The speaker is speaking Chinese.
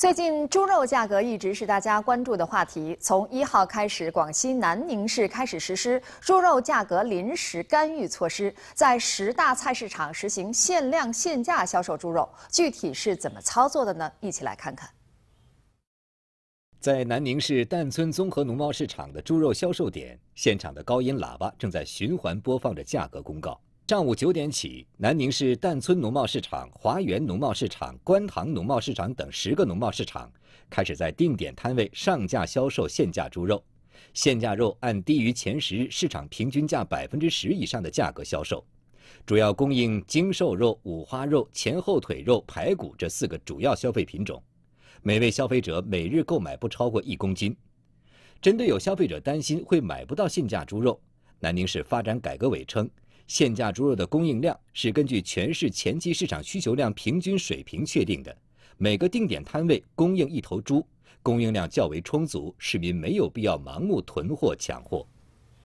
最近猪肉价格一直是大家关注的话题。从一号开始，广西南宁市开始实施猪肉价格临时干预措施，在十大菜市场实行限量限价销售猪肉。具体是怎么操作的呢？一起来看看。在南宁市淡村综合农贸市场的猪肉销售点，现场的高音喇叭正在循环播放着价格公告。上午九点起，南宁市淡村农贸市场、华源农贸市场、观塘农贸市场等十个农贸市场开始在定点摊位上架销售限价猪肉。限价肉按低于前十日市场平均价百分之十以上的价格销售，主要供应精瘦肉、五花肉、前后腿肉、排骨这四个主要消费品种。每位消费者每日购买不超过一公斤。针对有消费者担心会买不到限价猪肉，南宁市发展改革委称。限价猪肉的供应量是根据全市前期市场需求量平均水平确定的，每个定点摊位供应一头猪，供应量较为充足，市民没有必要盲目囤货抢货。